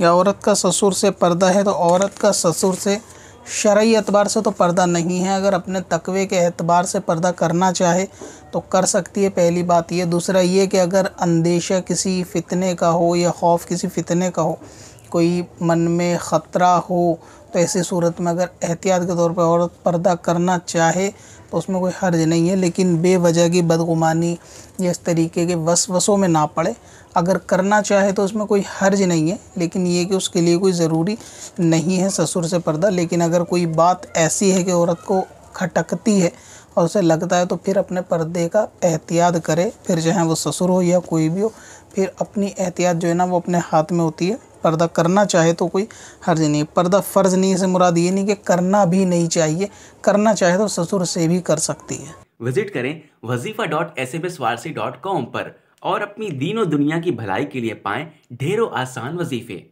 या औरत का ससुर से पर्दा है तो औरत का ससुर से शरय एतबार से तो पर्दा नहीं है अगर अपने तकवे के अतबार से पर्दा करना चाहे तो कर सकती है पहली बात ये दूसरा ये कि अगर अंदेशा किसी फितने का हो या खौफ किसी फितने का हो कोई मन में ख़तरा हो तो ऐसी सूरत में अगर एहतियात के तौर पर औरत पर्दा करना चाहे तो उसमें कोई हर्ज नहीं है लेकिन बेवजह की बदगुमानी या इस तरीके के वसों में ना पड़े अगर करना चाहे तो उसमें कोई हर्ज नहीं है लेकिन ये कि उसके लिए कोई ज़रूरी नहीं है ससुर से पर्दा लेकिन अगर कोई बात ऐसी है कि औरत को खटकती है और उसे लगता है तो फिर अपने पर्दे का एहतियात करे फिर चाहे वो ससुर हो या कोई भी हो फिर अपनी एहतियात जो है ना वो अपने हाथ में होती है पर्दा करना चाहे तो कोई हर्ज नहीं पर्दा फ़र्ज नहीं से मुराद ये नहीं कि करना भी नहीं चाहिए करना चाहे तो ससुर से भी कर सकती है विजिट करें Wazifa dot S M S Warsi dot com पर और अपनी दीनों दुनिया की भलाई के लिए पाएं ढेरों आसान वजीफे